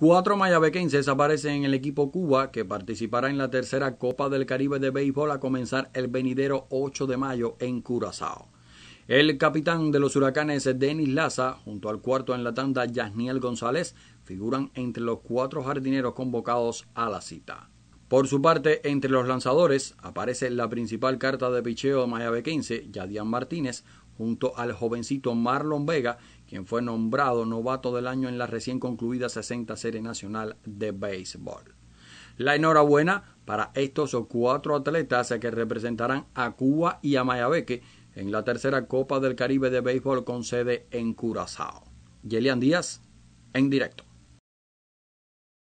Cuatro mayabequenses aparecen en el equipo Cuba que participará en la tercera Copa del Caribe de Béisbol a comenzar el venidero 8 de mayo en Curazao. El capitán de los huracanes Denis Laza, junto al cuarto en la tanda Yasniel González, figuran entre los cuatro jardineros convocados a la cita. Por su parte, entre los lanzadores aparece la principal carta de picheo de 15, Yadian Martínez, junto al jovencito Marlon Vega, quien fue nombrado novato del año en la recién concluida 60 Serie Nacional de Béisbol. La enhorabuena para estos cuatro atletas que representarán a Cuba y a Mayabeque en la tercera Copa del Caribe de Béisbol con sede en Curazao. Yelian Díaz, en directo.